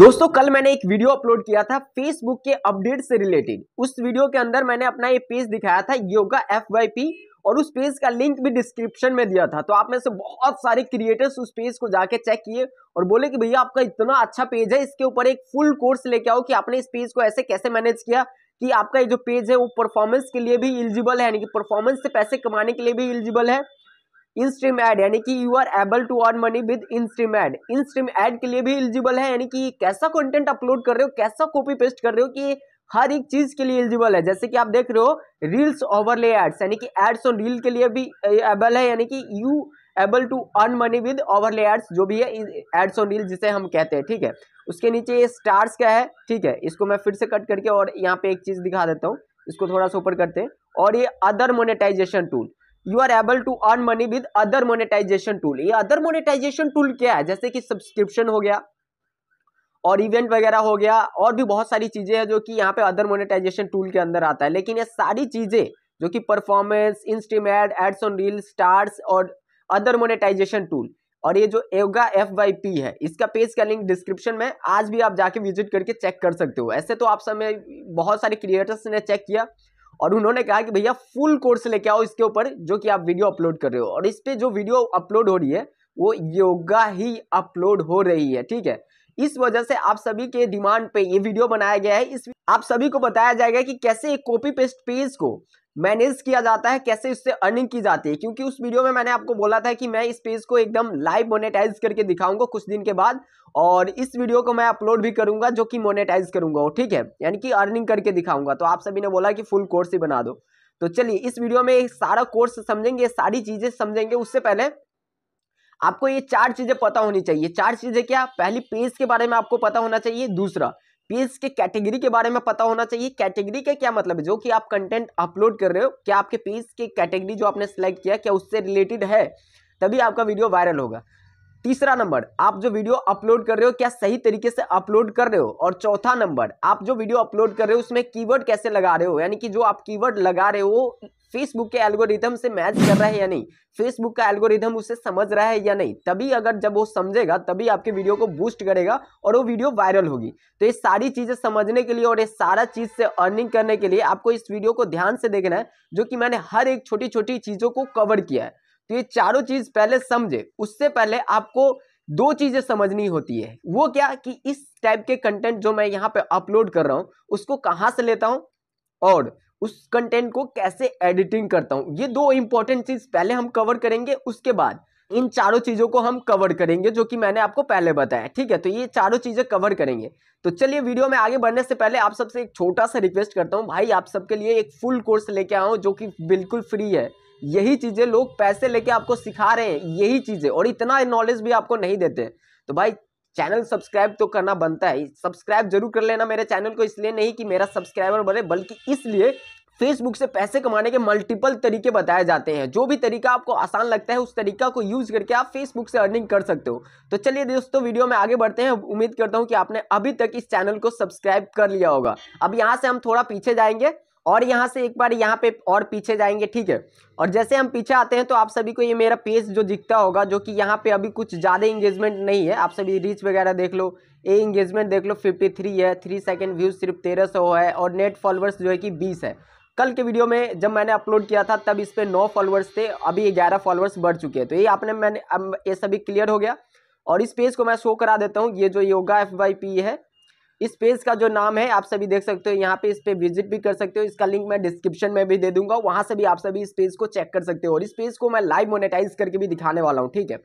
दोस्तों कल मैंने एक वीडियो अपलोड किया था फेसबुक के अपडेट से रिलेटेड उस वीडियो के अंदर मैंने अपना ये पेज दिखाया था योगा एफ वाई पी और उस पेज का लिंक भी डिस्क्रिप्शन में दिया था तो आप में से बहुत सारे क्रिएटर्स उस पेज को जाके चेक किए और बोले कि भैया आपका इतना अच्छा पेज है इसके ऊपर एक फुल कोर्स लेके आओ कि आपने इस पेज को ऐसे कैसे मैनेज किया कि आपका ये जो पेज है वो परफॉर्मेंस के लिए भी इलिजिबल है यानी कि परफॉर्मेंस से पैसे कमाने के लिए भी एलिजिबल है इन स्ट्रीम एड यानी कि you are able to earn money with in stream ad in stream ad के लिए भी एलिजिबल है यानी कि कैसा कंटेंट अपलोड कर रहे हो कैसा कॉपी पेस्ट कर रहे हो कि हर एक चीज के लिए एलिजिबल है जैसे कि आप देख रहे हो रील्स ओवरले एड्स यानी कि एड्स ऑन रील के लिए भी एबल है यानी कि you able to earn money with overlay ads जो भी है एड्स ऑन रील जिसे हम कहते हैं ठीक है उसके नीचे ये स्टार्स का है ठीक है इसको मैं फिर से कट करके और यहाँ पे एक चीज़ दिखा देता हूँ इसको थोड़ा सा ऊपर करते हैं और ये other monetisation tool you are able to earn money with other monetisation tool ये अदर मोनेटाइजेशन टूल क्या है जैसे कि सब्सक्रिप्शन हो गया और इवेंट वगैरह हो गया और भी बहुत सारी चीज़ें हैं जो कि यहाँ पे अदर मोनेटाइजेशन टूल के अंदर आता है लेकिन ये सारी चीज़ें जो कि performance instream ad ads on reel stars और अदर मोनेटाइजेशन टूल और ये जो एवगा एफ वाई पी है इसका पेज का लिंक डिस्क्रिप्शन में आज भी आप जाके विजिट करके चेक कर सकते हो ऐसे तो आप समय बहुत सारे क्रिएटर्स ने चेक किया और उन्होंने कहा कि भैया फुल कोर्स लेके आओ इसके ऊपर जो कि आप वीडियो अपलोड कर रहे हो और इस पर जो वीडियो अपलोड हो रही है वो योगा ही अपलोड हो रही है ठीक है इस वजह से आप सभी के डिमांड पे ये वीडियो बनाया गया है इस आप सभी को बताया जाएगा कि कैसे एक कॉपी पेस्ट पेज को मैनेज किया जाता है कैसे इससे अर्निंग की जाती है क्योंकि उस वीडियो में मैंने आपको बोला था कि मैं इस पेज को एकदम लाइव मोनेटाइज करके दिखाऊंगा कुछ दिन के बाद और इस वीडियो को मैं अपलोड भी करूंगा जो कि मोनेटाइज करूंगा ठीक है यानी कि अर्निंग करके दिखाऊंगा तो आप सभी ने बोला कि फुल कोर्स ही बना दो तो चलिए इस वीडियो में सारा कोर्स समझेंगे सारी चीज़ें समझेंगे उससे पहले आपको ये चार चीज़ें पता होनी चाहिए चार चीज़ें क्या पहली पेज के बारे में आपको पता होना चाहिए दूसरा पेज के कैटेगरी के बारे में पता होना चाहिए कैटेगरी का क्या मतलब है जो कि आप कंटेंट अपलोड कर रहे हो क्या आपके पेज के कैटेगरी जो आपने सेलेक्ट किया क्या उससे रिलेटेड है तभी आपका वीडियो वायरल होगा तीसरा नंबर आप जो वीडियो अपलोड कर रहे हो क्या सही तरीके से अपलोड कर रहे हो और चौथा नंबर आप जो वीडियो अपलोड कर रहे हो उसमें कीवर्ड कैसे लगा रहे हो यानी कि जो आप कीवर्ड लगा रहे हो फेसबुक के एल्गोरिदम से मैच कर रहा है या नहीं फेसबुक का एल्गोरिदम उसे समझ रहा है या नहीं तभी अगर जब वो समझेगा तभी आपके वीडियो को बूस्ट करेगा और वो वीडियो वायरल होगी तो ये सारी चीज़ें समझने के लिए और ये सारा चीज़ से अर्निंग करने के लिए आपको इस वीडियो को ध्यान से देखना है जो कि मैंने हर एक छोटी छोटी चीज़ों को कवर किया है तो ये चारों चीज़ पहले समझे उससे पहले आपको दो चीज़ें समझनी होती है वो क्या कि इस टाइप के कंटेंट जो मैं यहाँ पे अपलोड कर रहा हूँ उसको कहाँ से लेता हूँ और उस कंटेंट को कैसे एडिटिंग करता हूँ ये दो इंपॉर्टेंट चीज़ पहले हम कवर करेंगे उसके बाद इन चारों चीज़ों को हम कवर करेंगे जो कि मैंने आपको पहले बताया ठीक है तो ये चारों चीज़ें कवर करेंगे तो चलिए वीडियो में आगे बढ़ने से पहले आप सबसे एक छोटा सा रिक्वेस्ट करता हूँ भाई आप सबके लिए एक फुल कोर्स लेके आओ जो कि बिल्कुल फ्री है यही चीज़ें लोग पैसे लेके आपको सिखा रहे हैं यही चीज़ें और इतना नॉलेज भी आपको नहीं देते तो भाई चैनल सब्सक्राइब तो करना बनता है सब्सक्राइब जरूर कर लेना मेरे चैनल को इसलिए नहीं कि मेरा सब्सक्राइबर बढ़े बल्कि इसलिए फेसबुक से पैसे कमाने के मल्टीपल तरीके बताए जाते हैं जो भी तरीका आपको आसान लगता है उस तरीका को यूज करके आप फेसबुक से अर्निंग कर सकते हो तो चलिए दोस्तों वीडियो में आगे बढ़ते हैं उम्मीद करता हूँ कि आपने अभी तक इस चैनल को सब्सक्राइब कर लिया होगा अब यहाँ से हम थोड़ा पीछे जाएंगे और यहाँ से एक बार यहाँ पे और पीछे जाएंगे ठीक है और जैसे हम पीछे आते हैं तो आप सभी को ये मेरा पेज जो दिखता होगा जो कि यहाँ पे अभी कुछ ज़्यादा इंगेजमेंट नहीं है आप सभी रीच वगैरह देख लो ए इंगेजमेंट देख लो 53 है थ्री सेकेंड व्यूज सिर्फ तेरह सौ है और नेट फॉलोअर्स जो है कि बीस है कल के वीडियो में जब मैंने अपलोड किया था तब इस पर नौ फॉलोअर्स थे अभी ग्यारह फॉलोअर्स बढ़ चुके हैं तो ये आपने मैंने ये सभी क्लियर हो गया और इस पेज को मैं शो करा देता हूँ ये जो योगा एफ वाई पी है इस पेज का जो नाम है आप सभी देख सकते हो यहाँ पे इस पे विजिट भी कर सकते हो इसका लिंक मैं डिस्क्रिप्शन में भी दे दूंगा वहां से भी आप सभी इस पेज को चेक कर सकते हो और इस पेज को मैं लाइव मोनेटाइज करके भी दिखाने वाला हूँ ठीक है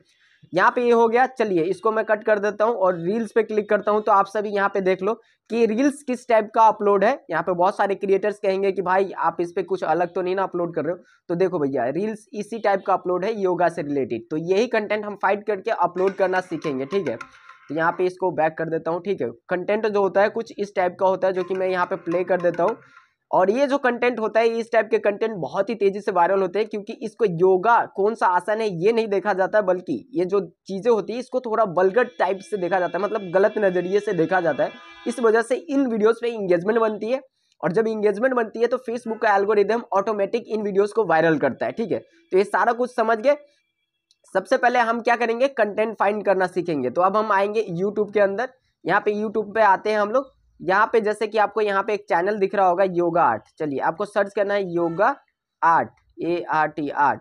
यहाँ पे ये हो गया चलिए इसको मैं कट कर देता हूँ और रील्स पे क्लिक करता हूँ तो आप सभी यहाँ पे देख लो कि रील्स किस टाइप का अपलोड है यहाँ पे बहुत सारे क्रिएटर्स कहेंगे कि भाई आप इस पर कुछ अलग तो नहीं ना अपलोड कर रहे हो तो देखो भैया रील्स इसी टाइप का अपलोड है योगा से रिलेटेड तो यही कंटेंट हम फाइट करके अपलोड करना सीखेंगे ठीक है तो यहाँ पे इसको बैक कर देता हूँ ठीक है कंटेंट जो होता है कुछ इस टाइप का होता है जो कि मैं यहाँ पे प्ले कर देता हूँ और ये जो कंटेंट होता है इस टाइप के कंटेंट बहुत ही तेजी से वायरल होते हैं क्योंकि इसको योगा कौन सा आसन है ये नहीं देखा जाता है बल्कि ये जो चीज़ें होती है इसको थोड़ा बलगट टाइप से देखा जाता है मतलब गलत नज़रिए से देखा जाता है इस वजह से इन वीडियोज़ पे इंगेजमेंट बनती है और जब इंगेजमेंट बनती है तो फेसबुक का एल्गोरिदम ऑटोमेटिक इन वीडियोज़ को वायरल करता है ठीक है तो ये सारा कुछ समझ गए सबसे पहले हम क्या करेंगे कंटेंट फाइंड करना सीखेंगे तो अब हम आएंगे यूट्यूब के अंदर यहाँ पे यूट्यूब पे आते हैं हम लोग यहाँ पे जैसे कि आपको यहाँ पे एक चैनल दिख रहा होगा योगा आर्ट चलिए आपको सर्च करना है yoga art A R T art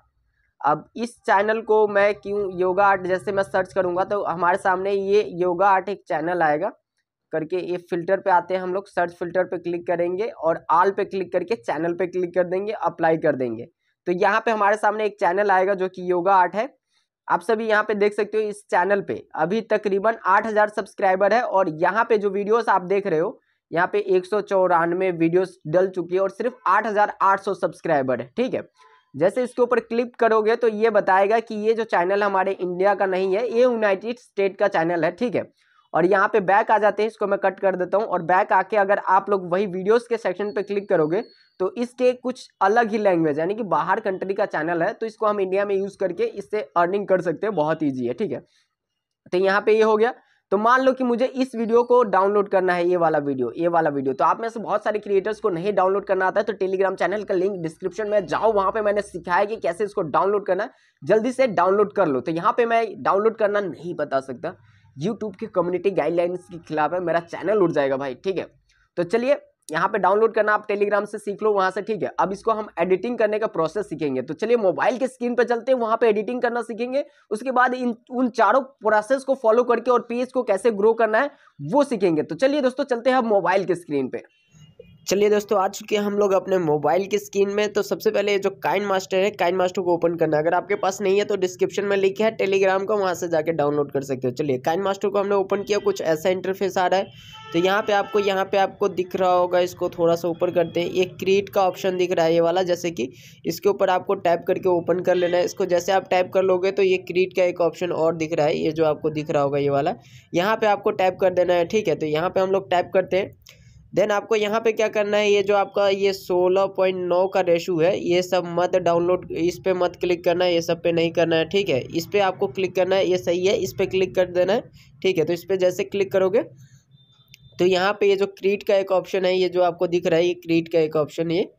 अब इस चैनल को मैं क्यों योगा आर्ट जैसे मैं सर्च करूंगा तो हमारे सामने ये योगा आर्ट एक चैनल आएगा करके ये फिल्टर पे आते हैं हम लोग सर्च फिल्टर पे क्लिक करेंगे और आल पे क्लिक करके चैनल पे क्लिक कर देंगे अप्लाई कर देंगे तो यहाँ पे हमारे सामने एक चैनल आएगा जो कि योगा आर्ट है आप सभी यहाँ पे देख सकते हो इस चैनल पे अभी तकरीबन 8000 सब्सक्राइबर है और यहाँ पे जो वीडियोस आप देख रहे हो यहाँ पे एक सौ वीडियोस डल चुकी है और सिर्फ 8800 सब्सक्राइबर है ठीक है जैसे इसके ऊपर क्लिक करोगे तो ये बताएगा कि ये जो चैनल हमारे इंडिया का नहीं है ये यूनाइटेड स्टेट का चैनल है ठीक है और यहाँ पे बैक आ जाते हैं इसको मैं कट कर देता हूँ और बैक आके अगर आप लोग वही वीडियोस के सेक्शन पे क्लिक करोगे तो इसके कुछ अलग ही लैंग्वेज यानी कि बाहर कंट्री का चैनल है तो इसको हम इंडिया में यूज़ करके इससे अर्निंग कर सकते हैं बहुत ईजी है ठीक है तो यहाँ पे ये हो गया तो मान लो कि मुझे इस वीडियो को डाउनलोड करना है ये वाला वीडियो ये वाला वीडियो तो आप में से बहुत सारे क्रिएटर्स को नहीं डाउनलोड करना आता है तो टेलीग्राम चैनल का लिंक डिस्क्रिप्शन में जाओ वहाँ पे मैंने सिखाया कि कैसे इसको डाउनलोड करना है जल्दी से डाउनलोड कर लो तो यहाँ पे मैं डाउनलोड करना नहीं बता सकता यूट्यूब की कम्युनिटी गाइडलाइंस के खिलाफ है मेरा चैनल उठ जाएगा भाई ठीक है तो चलिए यहाँ पे डाउनलोड करना आप टेलीग्राम से सीख लो वहाँ से ठीक है अब इसको हम एडिटिंग करने का प्रोसेस सीखेंगे तो चलिए मोबाइल के स्क्रीन पे चलते हैं वहाँ पे एडिटिंग करना सीखेंगे उसके बाद इन उन चारों प्रोसेस को फॉलो करके और पेज को कैसे ग्रो करना है वो सीखेंगे तो चलिए दोस्तों चलते हैं अब मोबाइल के स्क्रीन पे चलिए दोस्तों आ चुके हैं हम लोग अपने मोबाइल की स्क्रीन में तो सबसे पहले जो काइन मास्टर है काइन मास्टर को ओपन करना है अगर आपके पास नहीं है तो डिस्क्रिप्शन में लिखा है टेलीग्राम का वहाँ से जाकर डाउनलोड कर सकते हो चलिए काइन मास्टर को हमने ओपन किया कुछ ऐसा इंटरफेस आ रहा है तो यहाँ पे आपको यहाँ पे आपको दिख रहा होगा इसको थोड़ा सा ऊपर करते हैं ये क्रिएट का ऑप्शन दिख रहा है ये वाला जैसे कि इसके ऊपर आपको टाइप करके ओपन कर लेना है इसको जैसे आप टाइप कर लोगे तो ये क्रिएट का एक ऑप्शन और दिख रहा है ये जो आपको दिख रहा होगा ये वाला यहाँ पर आपको टाइप कर देना है ठीक है तो यहाँ पर हम लोग टाइप करते हैं देन आपको यहाँ पे क्या करना है ये जो आपका ये 16.9 का रेशू है ये सब मत डाउनलोड इस पर मत क्लिक करना है ये सब पे नहीं करना है ठीक है इस पर आपको क्लिक करना है ये सही है इस पर क्लिक कर देना है ठीक है तो इस पर जैसे क्लिक करोगे तो यहाँ पे ये जो क्रीट का एक ऑप्शन है ये जो आपको दिख रहा है ये क्रीट का एक ऑप्शन ये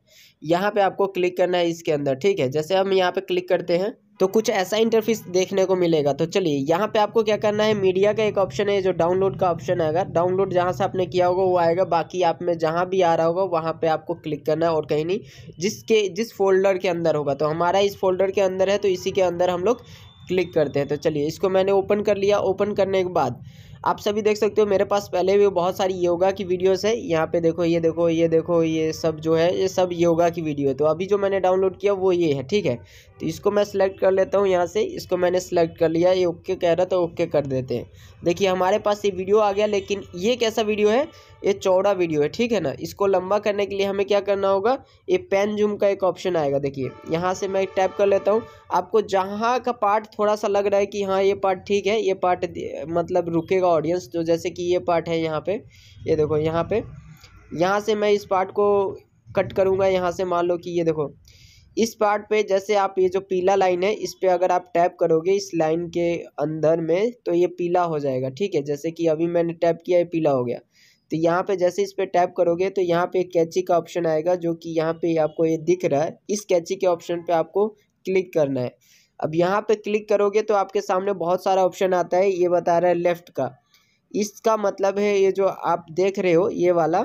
यहाँ पे आपको क्लिक करना है इसके अंदर ठीक है जैसे हम यहाँ पे क्लिक करते हैं तो कुछ ऐसा इंटरफेस देखने को मिलेगा तो चलिए यहाँ पे आपको क्या करना है मीडिया का एक ऑप्शन है जो डाउनलोड का ऑप्शन है अगर डाउनलोड जहाँ से आपने किया होगा वो आएगा बाकी आप में जहाँ भी आ रहा होगा वहाँ पे आपको क्लिक करना है और कहीं नहीं जिसके जिस फोल्डर के अंदर होगा तो हमारा इस फोल्डर के अंदर है तो इसी के अंदर हम लोग क्लिक करते हैं तो चलिए इसको मैंने ओपन कर लिया ओपन करने के बाद आप सभी देख सकते हो मेरे पास पहले भी बहुत सारी योगा की वीडियोस है यहाँ पे देखो ये देखो ये देखो ये सब जो है ये सब योगा की वीडियो है तो अभी जो मैंने डाउनलोड किया वो ये है ठीक है तो इसको मैं सिलेक्ट कर लेता हूँ यहाँ से इसको मैंने सेलेक्ट कर लिया ये ओके कह रहा तो ओके कर देते हैं देखिए हमारे पास ये वीडियो आ गया लेकिन ये कैसा वीडियो है ये चौड़ा वीडियो है ठीक है ना इसको लंबा करने के लिए हमें क्या करना होगा ये पेन जूम का एक ऑप्शन आएगा देखिए यहाँ से मैं टैप कर लेता हूँ आपको जहाँ का पार्ट थोड़ा सा लग रहा है कि हाँ ये पार्ट ठीक है ये पार्ट मतलब रुकेगा ऑडियंस तो जैसे कि ये पार्ट है यहाँ पर ये देखो यहाँ पर यहाँ से मैं इस पार्ट को कट करूँगा यहाँ से मान लो कि ये देखो इस पार्ट पे जैसे आप ये जो पीला लाइन है इस पर अगर आप टैप करोगे इस लाइन के अंदर में तो ये पीला हो जाएगा ठीक है जैसे कि अभी मैंने टैप किया ये पीला हो गया तो यहाँ पे जैसे इस पर टैप करोगे तो यहाँ पे कैची का ऑप्शन आएगा जो कि यहाँ पे आपको ये दिख रहा है इस कैची के ऑप्शन पे आपको क्लिक करना है अब यहाँ पे क्लिक करोगे तो आपके सामने बहुत सारा ऑप्शन आता है ये बता रहा है लेफ़्ट का इसका मतलब है ये जो आप देख रहे हो ये वाला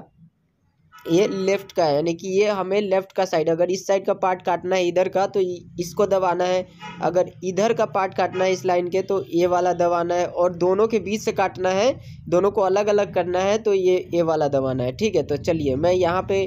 ये लेफ्ट का है यानी कि ये हमें लेफ्ट का साइड अगर इस साइड का पार्ट काटना है इधर का तो इसको दबाना है अगर इधर का पार्ट काटना है इस लाइन के तो ये वाला दबाना है और दोनों के बीच से काटना है दोनों को अलग अलग करना है तो ये ये वाला दबाना है ठीक है तो चलिए मैं यहाँ पे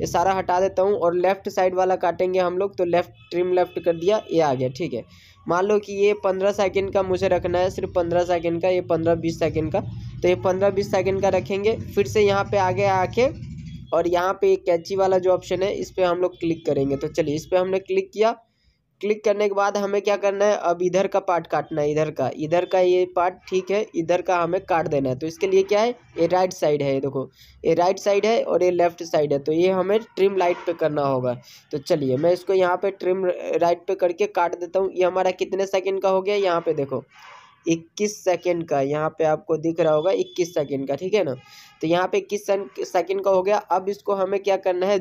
ये सारा हटा देता हूँ और लेफ्ट साइड वाला काटेंगे हम लोग तो लेफ्ट ट्रिम लेफ्ट कर दिया ये आ गया ठीक है मान लो कि ये पंद्रह सेकेंड का मुझे रखना है सिर्फ पंद्रह सेकेंड का ये पंद्रह बीस सेकेंड का तो ये पंद्रह बीस सेकेंड का रखेंगे फिर से यहाँ पर आगे आके और यहाँ पे कैची वाला जो ऑप्शन है इस पर हम लोग क्लिक करेंगे तो चलिए इस पर हमने क्लिक किया क्लिक करने के बाद हमें क्या करना है अब इधर का पार्ट काटना है इधर का इधर का ये पार्ट ठीक है इधर का हमें काट देना है तो इसके लिए क्या है ये राइट साइड है ये देखो ये राइट साइड है और ये लेफ्ट साइड है तो ये हमें ट्रिम लाइट पे करना होगा तो चलिए मैं इसको यहाँ पे ट्रिम राइट पे करके काट देता हूँ ये हमारा कितने सेकेंड का हो गया यहाँ पे देखो इक्कीस सेकेंड का यहाँ पे आपको दिख रहा होगा इक्कीस सेकेंड का ठीक है ना तो यहाँ पे इक्कीस सेकेंड का हो गया अब इसको हमें क्या करना है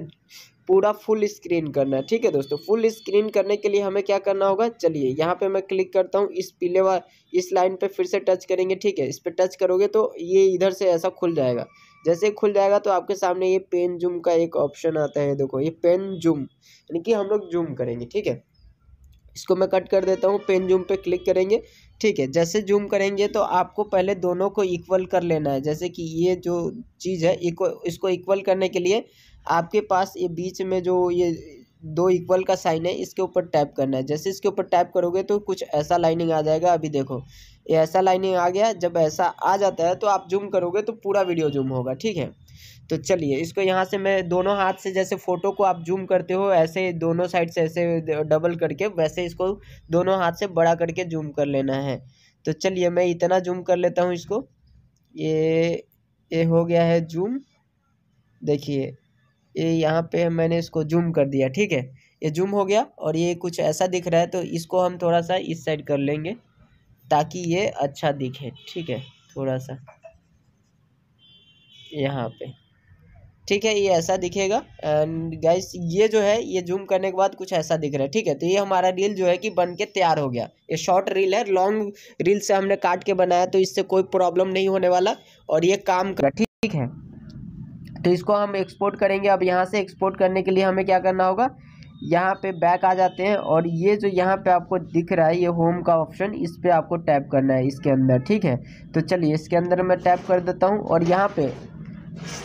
पूरा फुल स्क्रीन करना है ठीक है दोस्तों फुल स्क्रीन करने के लिए हमें क्या करना होगा चलिए यहाँ पे मैं क्लिक करता हूँ इस पीले वा इस लाइन पे फिर से टच करेंगे ठीक है इस पर टच करोगे तो ये इधर से ऐसा खुल जाएगा जैसे खुल जाएगा तो आपके सामने ये पेन जूम का एक ऑप्शन आता है देखो ये पेन जूम यानी कि हम लोग जूम करेंगे ठीक है इसको मैं कट कर देता हूँ पेन जूम पे क्लिक करेंगे ठीक है जैसे जूम करेंगे तो आपको पहले दोनों को इक्वल कर लेना है जैसे कि ये जो चीज़ है इसको इक्वल करने के लिए आपके पास ये बीच में जो ये दो इक्वल का साइन है इसके ऊपर टैप करना है जैसे इसके ऊपर टैप करोगे तो कुछ ऐसा लाइनिंग आ जाएगा अभी देखो ये ऐसा लाइनिंग आ गया जब ऐसा आ जाता है तो आप जूम करोगे तो पूरा वीडियो जूम होगा ठीक है तो चलिए इसको यहाँ से मैं दोनों हाथ से जैसे फ़ोटो को आप जूम करते हो ऐसे दोनों साइड से ऐसे डबल करके वैसे इसको दोनों हाथ से बड़ा करके जूम कर लेना है तो चलिए मैं इतना जूम कर लेता हूँ इसको ये ये हो गया है जूम देखिए ये यहाँ पे मैंने इसको जूम कर दिया ठीक है ये जूम हो गया और ये कुछ ऐसा दिख रहा है तो इसको हम थोड़ा सा इस साइड कर लेंगे ताकि ये अच्छा दिखे ठीक है थोड़ा सा यहाँ पे ठीक है ये ऐसा दिखेगा एंड गाइस ये जो है ये जूम करने के बाद कुछ ऐसा दिख रहा है ठीक है तो ये हमारा रील जो है कि बन के तैयार हो गया ये शॉर्ट रील है लॉन्ग रील से हमने काट के बनाया तो इससे कोई प्रॉब्लम नहीं होने वाला और ये काम कर ठीक है तो इसको हम एक्सपोर्ट करेंगे अब यहाँ से एक्सपोर्ट करने के लिए हमें क्या करना होगा यहाँ पे बैक आ जाते हैं और ये जो यहाँ पे आपको दिख रहा है ये होम का ऑप्शन इस पर आपको टैप करना है इसके अंदर ठीक है तो चलिए इसके अंदर मैं टैप कर देता हूँ और यहाँ पे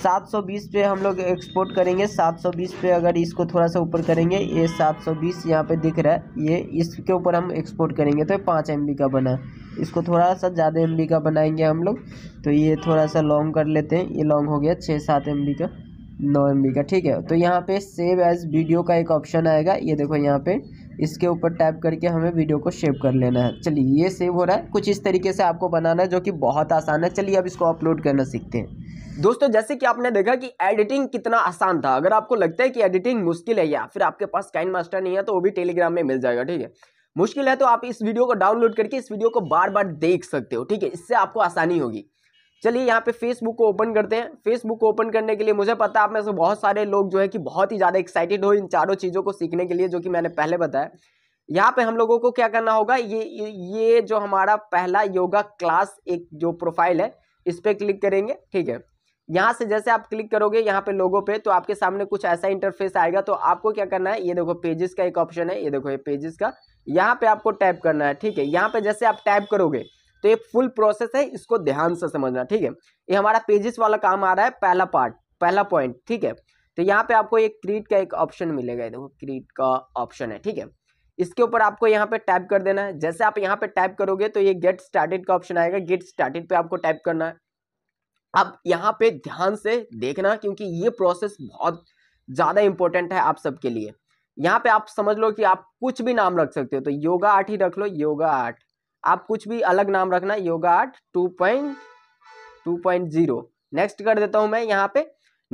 720 पे हम लोग एक्सपोर्ट करेंगे 720 पे अगर इसको थोड़ा सा ऊपर करेंगे ये 720 सौ यहाँ पे दिख रहा है ये इसके ऊपर हम एक्सपोर्ट करेंगे तो पाँच एम का बना है इसको थोड़ा सा ज़्यादा एम का बनाएंगे हम लोग तो ये थोड़ा सा लॉन्ग कर लेते हैं ये लॉन्ग हो गया छः सात एम का नौ एम का ठीक है तो यहाँ पे सेव एज वीडियो का एक ऑप्शन आएगा ये देखो यहाँ पे इसके ऊपर टैप करके हमें वीडियो को सेव कर लेना है चलिए ये सेव हो रहा है कुछ इस तरीके से आपको बनाना है जो कि बहुत आसान है चलिए अब इसको अपलोड करना सीखते हैं दोस्तों जैसे कि आपने देखा कि एडिटिंग कितना आसान था अगर आपको लगता है कि एडिटिंग मुश्किल है या फिर आपके पास काइन मास्टर नहीं है तो वो भी टेलीग्राम में मिल जाएगा ठीक है मुश्किल है तो आप इस वीडियो को डाउनलोड करके इस वीडियो को बार बार देख सकते हो ठीक है इससे आपको आसानी होगी चलिए यहाँ पे फेसबुक को ओपन करते हैं फेसबुक को ओपन करने के लिए मुझे पता है आप में से बहुत सारे लोग जो है कि बहुत ही ज़्यादा एक्साइटेड हो इन चारों चीज़ों को सीखने के लिए जो कि मैंने पहले बताया यहाँ पे हम लोगों को क्या करना होगा ये ये जो हमारा पहला योगा क्लास एक जो प्रोफाइल है इस पर क्लिक करेंगे ठीक है यहाँ से जैसे आप क्लिक करोगे यहाँ पे लोगों पे तो आपके सामने कुछ ऐसा इंटरफेस आएगा तो आपको क्या करना है ये देखो पेजेस का एक ऑप्शन है ये देखो ये पेजेस का यहाँ पे आपको टाइप करना है ठीक है यहाँ पे जैसे आप टाइप करोगे तो ये फुल प्रोसेस है इसको ध्यान से समझना ठीक है ये हमारा पेजेस वाला काम आ रहा है पहला पार्ट पहला पॉइंट ठीक है तो यहाँ पे आपको एक क्रीट का एक ऑप्शन मिलेगा देखो क्रीट का ऑप्शन है ठीक है इसके ऊपर आपको यहाँ पे टाइप कर देना है जैसे आप यहाँ पे टाइप करोगे तो ये गेट स्टार्टेड का ऑप्शन आएगा गेट स्टार्टेड पे आपको टाइप करना है अब यहाँ पे ध्यान से देखना क्योंकि ये प्रोसेस बहुत ज़्यादा इंपॉर्टेंट है आप सबके लिए यहाँ पे आप समझ लो कि आप कुछ भी नाम रख सकते हो तो योगा आठ ही रख लो योगा आठ आप कुछ भी अलग नाम रखना yoga art two point two point zero next कर देता हूँ मैं यहाँ पे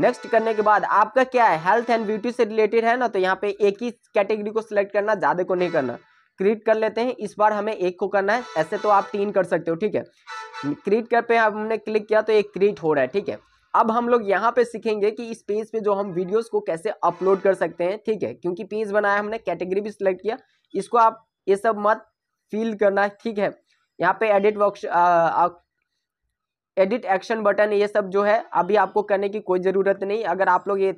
नेक्स्ट करने के बाद आपका क्या है हेल्थ एंड ब्यूटी से रिलेटेड है ना तो यहाँ पे एक ही कैटेगरी को सिलेक्ट करना ज़्यादा को नहीं करना क्रिएट कर लेते हैं इस बार हमें एक को करना है ऐसे तो आप तीन कर सकते हो ठीक है क्रिएट कर पे हमने क्लिक किया तो एक क्रिएट हो रहा है ठीक है अब हम लोग यहाँ पे सीखेंगे कि इस पेज पे जो हम वीडियोस को कैसे अपलोड कर सकते हैं ठीक है क्योंकि पेज बनाया हमने कैटेगरी भी सिलेक्ट किया इसको आप ये सब मत फील करना ठीक है यहाँ पे edit work edit action button ये सब जो है अभी आपको करने की कोई ज़रूरत नहीं अगर आप लोग ये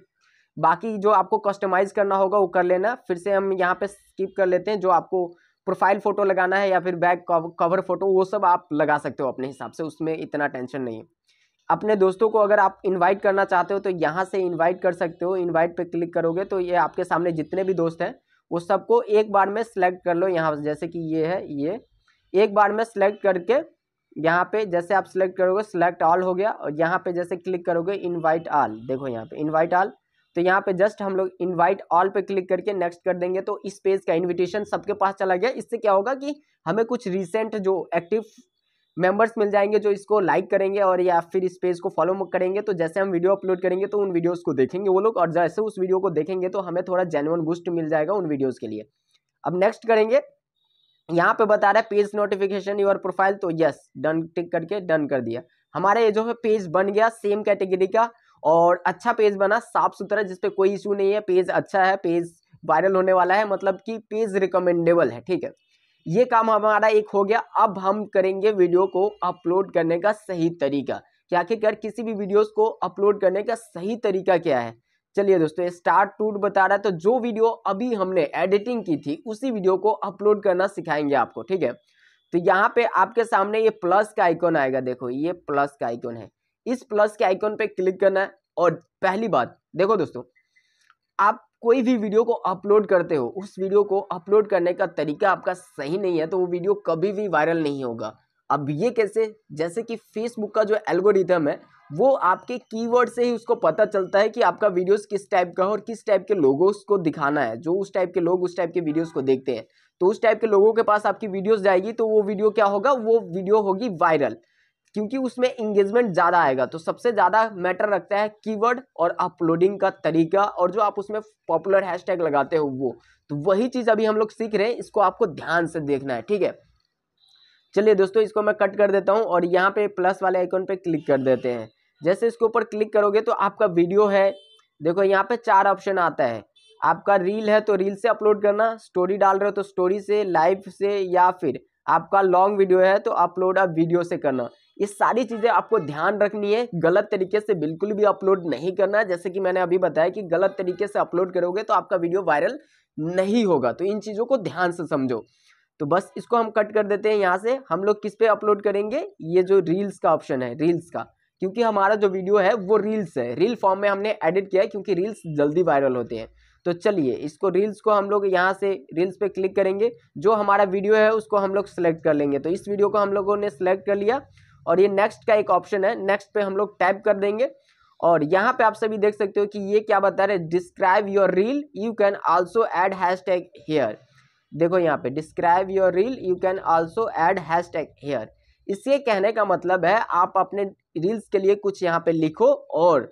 बाकी जो आपको कस्टमाइज़ करना होगा वो कर लेना फिर से हम यहाँ पे स्किप कर लेते हैं जो आपको प्रोफाइल फ़ोटो लगाना है या फिर बैक कवर फ़ोटो वो सब आप लगा सकते हो अपने हिसाब से उसमें इतना टेंशन नहीं है अपने दोस्तों को अगर आप इनवाइट करना चाहते हो तो यहाँ से इनवाइट कर सकते हो इनवाइट पे क्लिक करोगे तो ये आपके सामने जितने भी दोस्त हैं वो सबको एक बार में सेलेक्ट कर लो यहाँ जैसे कि ये है ये एक बार में सेलेक्ट करके यहाँ पे जैसे आप सिलेक्ट करोगे सेलेक्ट ऑल हो गया और यहाँ पे जैसे क्लिक करोगे इन्वाइट ऑल देखो यहाँ पे इन्वाइट ऑल तो यहाँ पे जस्ट हम लोग इन्वाइट ऑल पे क्लिक करके नेक्स्ट कर देंगे तो इस पेज का इन्विटेशन सबके पास चला गया इससे क्या होगा कि हमें कुछ रिसेंट जो एक्टिव मेंबर्स मिल जाएंगे जो इसको लाइक करेंगे और या फिर इस पेज को फॉलो करेंगे तो जैसे हम वीडियो अपलोड करेंगे तो उन वीडियोज़ को देखेंगे वो लोग और जैसे उस वीडियो को देखेंगे तो हमें थोड़ा जेनुअन गुस्ट मिल जाएगा उन वीडियोज़ के लिए अब नेक्स्ट करेंगे यहाँ पे बता रहा है पेज नोटिफिकेशन योर प्रोफाइल तो यस डन टिक करके डन कर दिया हमारा ये जो है पेज बन गया सेम कैटेगरी का और अच्छा पेज बना साफ सुथरा जिसपे कोई इशू नहीं है पेज अच्छा है पेज वायरल होने वाला है मतलब कि पेज रिकमेंडेबल है ठीक है ये काम हमारा एक हो गया अब हम करेंगे वीडियो को अपलोड करने का सही तरीका क्या आखिरकार किसी भी वीडियोस को अपलोड करने का सही तरीका क्या है चलिए दोस्तों स्टार्ट टूट बता रहा है तो जो वीडियो अभी हमने एडिटिंग की थी उसी वीडियो को अपलोड करना सिखाएंगे आपको ठीक है तो यहाँ पे आपके सामने ये प्लस का आइकॉन आएगा देखो ये प्लस का आइकॉन है इस प्लस के आइकॉन पे क्लिक करना है और पहली बात देखो दोस्तों आप कोई भी वीडियो को अपलोड करते हो उस वीडियो को अपलोड करने का तरीका आपका सही नहीं है तो वो वीडियो कभी भी वायरल नहीं होगा अब ये कैसे जैसे कि फेसबुक का जो एल्गोरिथम है वो आपके कीवर्ड से ही उसको पता चलता है कि आपका वीडियोस किस टाइप का है और किस टाइप के लोगों को दिखाना है जो उस टाइप के लोग उस टाइप के वीडियोस को देखते हैं तो उस टाइप के लोगों के पास आपकी वीडियोस जाएगी तो वो वीडियो क्या होगा वो वीडियो होगी वायरल क्योंकि उसमें इंगेजमेंट ज़्यादा आएगा तो सबसे ज़्यादा मैटर रखता है कीवर्ड और अपलोडिंग का तरीका और जो आप उसमें पॉपुलर हैशटैग लगाते हो वो तो वही चीज़ अभी हम लोग सीख रहे हैं इसको आपको ध्यान से देखना है ठीक है चलिए दोस्तों इसको मैं कट कर देता हूँ और यहाँ पे प्लस वाले आइकॉन पे क्लिक कर देते हैं जैसे इसके ऊपर क्लिक करोगे तो आपका वीडियो है देखो यहाँ पे चार ऑप्शन आता है आपका रील है तो रील से अपलोड करना स्टोरी डाल रहे हो तो स्टोरी से लाइव से या फिर आपका लॉन्ग वीडियो है तो अपलोड आप वीडियो से करना ये सारी चीज़ें आपको ध्यान रखनी है गलत तरीके से बिल्कुल भी अपलोड नहीं करना है जैसे कि मैंने अभी बताया कि गलत तरीके से अपलोड करोगे तो आपका वीडियो वायरल नहीं होगा तो इन चीज़ों को ध्यान से समझो तो बस इसको हम कट कर देते हैं यहाँ से हम लोग किस पे अपलोड करेंगे ये जो रील्स का ऑप्शन है रील्स का क्योंकि हमारा जो वीडियो है वो रील्स है रील फॉर्म में हमने एडिट किया है क्योंकि रील्स जल्दी वायरल होते हैं तो चलिए इसको रील्स को हम लोग यहाँ से रील्स पे क्लिक करेंगे जो हमारा वीडियो है उसको हम लोग सेलेक्ट कर लेंगे तो इस वीडियो को हम लोगों ने सेलेक्ट कर लिया और ये नेक्स्ट का एक ऑप्शन है नेक्स्ट पे हम लोग टाइप कर देंगे और यहाँ पे आप सभी देख सकते हो कि ये क्या बता रहे describe your reel you can also add hashtag here देखो यहाँ पे describe your reel you can also add hashtag here इसके कहने का मतलब है आप अपने रील्स के लिए कुछ यहाँ पे लिखो और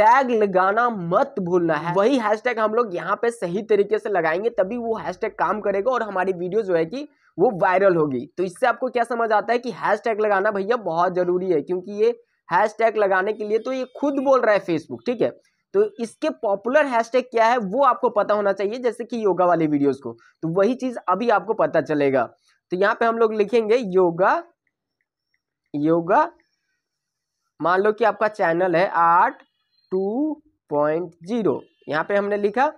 टैग लगाना मत भूलना है हाँ। वही हैशटैग हम लोग यहाँ पे सही तरीके से लगाएंगे तभी वो हैशटैग काम करेगा और हमारी वीडियो जो है कि वो वायरल होगी तो इससे आपको क्या समझ आता है कि हैशटैग लगाना भैया बहुत ज़रूरी है क्योंकि ये हैशटैग लगाने के लिए तो ये खुद बोल रहा है फेसबुक ठीक है तो इसके पॉपुलर हैशटैग क्या है वो आपको पता होना चाहिए जैसे कि योगा वाले वीडियोस को तो वही चीज़ अभी आपको पता चलेगा तो यहाँ पे हम लोग लिखेंगे योगा योगा मान लो कि आपका चैनल है आर्ट टू पॉइंट जीरो यहाँ पे हमने लिखा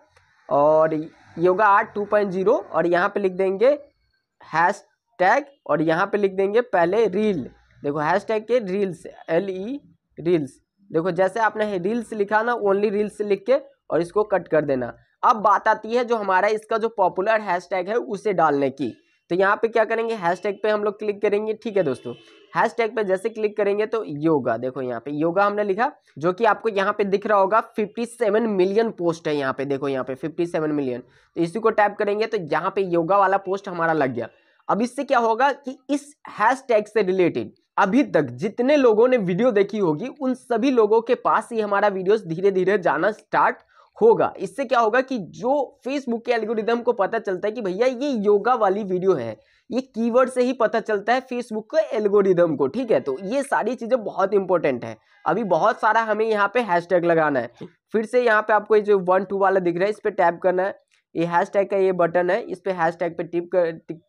और yoga art two point zero और यहाँ पे लिख देंगे हैश टैग और यहाँ पे लिख देंगे पहले रील देखो हैश टैग के reels L E e reels देखो जैसे आपने रील्स लिखा ना ओनली रील्स लिख के और इसको कट कर देना अब बात आती है जो हमारा इसका जो पॉपुलर हैश टैग है उसे डालने की तो यहाँ पे क्या करेंगे हैशटैग पे हम लोग क्लिक करेंगे ठीक है दोस्तों हैशटैग पे जैसे क्लिक करेंगे तो योगा देखो यहाँ पे योगा हमने लिखा जो कि आपको यहाँ पे दिख रहा होगा 57 मिलियन पोस्ट है यहाँ पे देखो यहाँ पे 57 मिलियन तो इसी को टाइप करेंगे तो यहाँ पे योगा वाला पोस्ट हमारा लग गया अब इससे क्या होगा कि इस टैग से रिलेटेड अभी तक जितने लोगों ने वीडियो देखी होगी उन सभी लोगों के पास ही हमारा वीडियो धीरे धीरे जाना स्टार्ट होगा इससे क्या होगा कि जो फेसबुक के एल्गोरिदम को पता चलता है कि भैया ये योगा वाली वीडियो है ये कीवर्ड से ही पता चलता है फेसबुक के एल्गोरिदम को ठीक है तो ये सारी चीज़ें बहुत इंपॉर्टेंट है अभी बहुत सारा हमें यहाँ पे हैशटैग लगाना है फिर से यहाँ पे आपको ये जो वन टू वाला दिख रहा है इस पर टैप करना है ये हैशटैग का ये बटन है इस पर हैशटैग पे टिप कर टिप,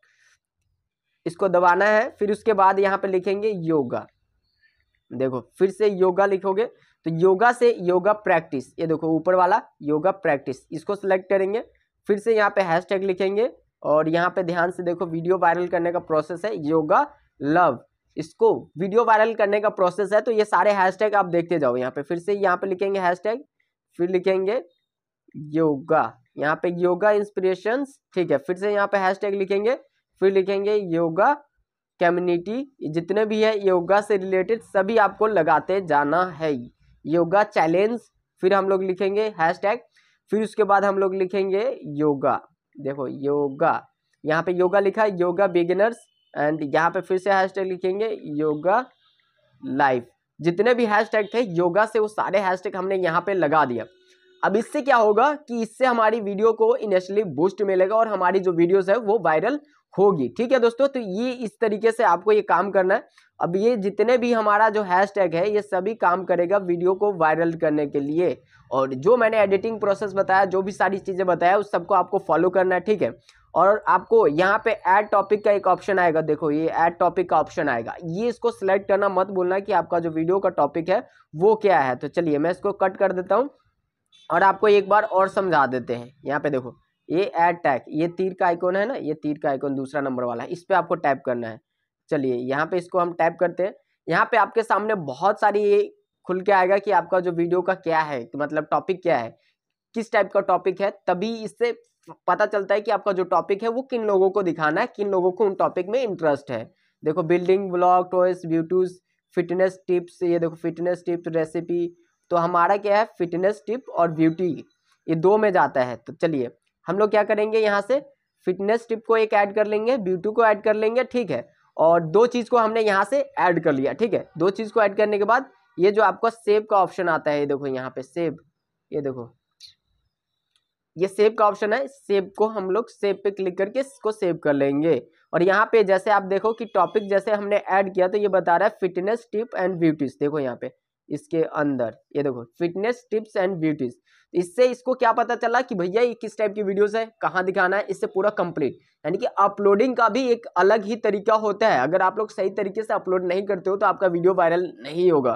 इसको दबाना है फिर उसके बाद यहाँ पे लिखेंगे योगा देखो फिर से योगा लिखोगे तो योगा से योगा प्रैक्टिस ये देखो ऊपर वाला योगा प्रैक्टिस इसको सिलेक्ट करेंगे फिर से यहाँ पे हैशटैग लिखेंगे और यहाँ पे ध्यान से देखो वीडियो वायरल करने का प्रोसेस है योगा लव इसको वीडियो वायरल करने का प्रोसेस है तो ये सारे हैशटैग आप देखते जाओ यहाँ पे फिर से यहाँ पे लिखेंगे हैशटैग फिर लिखेंगे योगा यहाँ पे योगा इंस्पिरेशन ठीक है फिर से यहाँ पे हैशटैग लिखेंगे फिर लिखेंगे योगा कम्युनिटी जितने भी है योगा से रिलेटेड सभी आपको लगाते जाना है योगा चैलेंज फिर हम लोग लिखेंगे हैश टैग फिर उसके बाद हम लोग लिखेंगे योगा देखो योगा यहाँ पे योगा लिखा है योगा बिगिनर्स एंड यहाँ पे फिर से हैशटैग लिखेंगे योगा लाइफ जितने भी हैशटैग थे योगा से वो सारे हैशटैग हमने यहाँ पे लगा दिया अब इससे क्या होगा कि इससे हमारी वीडियो को इनिशियली बूस्ट मिलेगा और हमारी जो वीडियोस है वो वायरल होगी ठीक है दोस्तों तो ये इस तरीके से आपको ये काम करना है अब ये जितने भी हमारा जो हैशटैग है ये सभी काम करेगा वीडियो को वायरल करने के लिए और जो मैंने एडिटिंग प्रोसेस बताया जो भी सारी चीज़ें बताया उस सबको आपको फॉलो करना है ठीक है और आपको यहाँ पे ऐड टॉपिक का एक ऑप्शन आएगा देखो ये ऐड टॉपिक का ऑप्शन आएगा ये इसको सिलेक्ट करना मत बोलना कि आपका जो वीडियो का टॉपिक है वो क्या है तो चलिए मैं इसको कट कर देता हूँ और आपको एक बार और समझा देते हैं यहाँ पे देखो ये एड टैग ये तीर का आइकॉन है ना ये तीर का आइकॉन दूसरा नंबर वाला है इस पर आपको टैप करना है चलिए यहाँ पे इसको हम टैप करते हैं यहाँ पे आपके सामने बहुत सारी ये खुल के आएगा कि आपका जो वीडियो का क्या है मतलब टॉपिक क्या है किस टाइप का टॉपिक है तभी इससे पता चलता है कि आपका जो टॉपिक है वो किन लोगों को दिखाना है किन लोगों को उन टॉपिक में इंटरेस्ट है देखो बिल्डिंग ब्लॉग टॉयस ब्यूटूज फिटनेस टिप्स ये देखो फिटनेस टिप्स रेसिपी तो हमारा क्या है फिटनेस टिप और ब्यूटी ये दो में जाता है तो चलिए हम लोग क्या करेंगे यहाँ से फिटनेस टिप को एक ऐड कर लेंगे ब्यूटी को ऐड कर लेंगे ठीक है और दो चीज़ को हमने यहाँ से ऐड कर लिया ठीक है दो चीज़ को ऐड करने के बाद ये जो आपका सेव का ऑप्शन आता है ये देखो यहाँ पे सेव ये देखो ये सेव का ऑप्शन है सेव को हम लोग सेव पे क्लिक करके इसको सेव कर लेंगे और यहाँ पे जैसे आप देखो कि टॉपिक जैसे हमने ऐड किया तो ये बता रहा है फिटनेस टिप एंड ब्यूटीज देखो यहाँ पे इसके अंदर ये देखो फिटनेस टिप्स एंड ब्यूटीज इससे इसको क्या पता चला कि भैया ये किस टाइप की वीडियोस है कहाँ दिखाना है इससे पूरा कंप्लीट यानी कि अपलोडिंग का भी एक अलग ही तरीका होता है अगर आप लोग सही तरीके से अपलोड नहीं करते हो तो आपका वीडियो वायरल नहीं होगा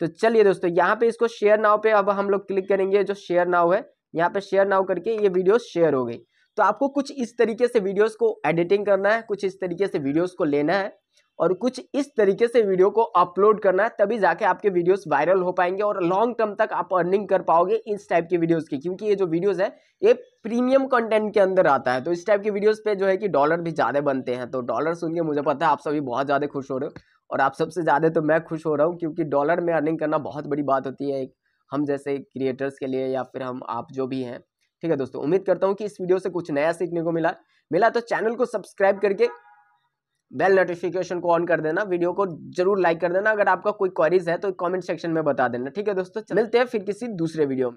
तो चलिए दोस्तों यहाँ पे इसको शेयर नाव पे अब हम लोग क्लिक करेंगे जो शेयर नाव है यहाँ पे शेयर नाव करके ये वीडियो शेयर हो गई तो आपको कुछ इस तरीके से वीडियोस को एडिटिंग करना है कुछ इस तरीके से वीडियोस को लेना है और कुछ इस तरीके से वीडियो को अपलोड करना है तभी जाके आपके वीडियोस वायरल हो पाएंगे और लॉन्ग टर्म तक आप अर्निंग कर पाओगे इस टाइप के वीडियोस की क्योंकि ये जो वीडियोस है ये प्रीमियम कंटेंट के अंदर आता है तो इस टाइप के वीडियोस पे जो है कि डॉलर भी ज़्यादा बनते हैं तो डॉलर सुन के मुझे पता है आप सभी बहुत ज़्यादा खुश हो रहे हो और आप सबसे ज़्यादा तो मैं खुश हो रहा हूँ क्योंकि डॉलर में अर्निंग करना बहुत बड़ी बात होती है हम जैसे क्रिएटर्स के लिए या फिर हम आप जो भी हैं ठीक है दोस्तों उम्मीद करता हूँ कि इस वीडियो से कुछ नया सीखने को मिला मिला तो चैनल को सब्सक्राइब करके बेल नोटिफिकेशन को ऑन कर देना वीडियो को जरूर लाइक कर देना अगर आपका कोई क्वारीज है तो कमेंट सेक्शन में बता देना ठीक है दोस्तों मिलते हैं फिर किसी दूसरे वीडियो में